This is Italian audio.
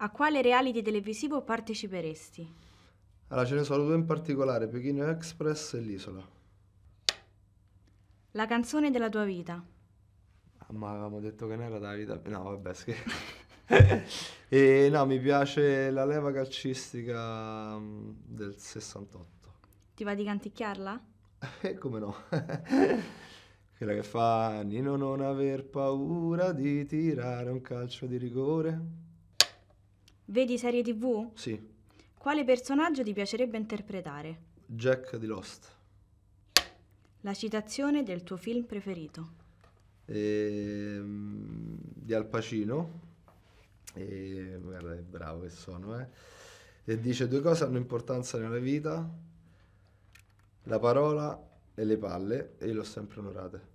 A quale reality televisivo parteciperesti? Allora, ce ne sono due in particolare, Pechino Express e L'Isola. La canzone della tua vita? Ah, ma avevamo detto che non era della vita... No, vabbè, scherzo. e, no, mi piace la leva calcistica mm, del 68. Ti va di canticchiarla? E eh, come no? Quella che fa Nino non aver paura di tirare un calcio di rigore Vedi serie tv? Sì. Quale personaggio ti piacerebbe interpretare? Jack di Lost. La citazione del tuo film preferito? Ehm, di Al Pacino. E, guarda che bravo che sono, eh. E dice due cose hanno importanza nella vita, la parola e le palle, e io l'ho sempre onorate.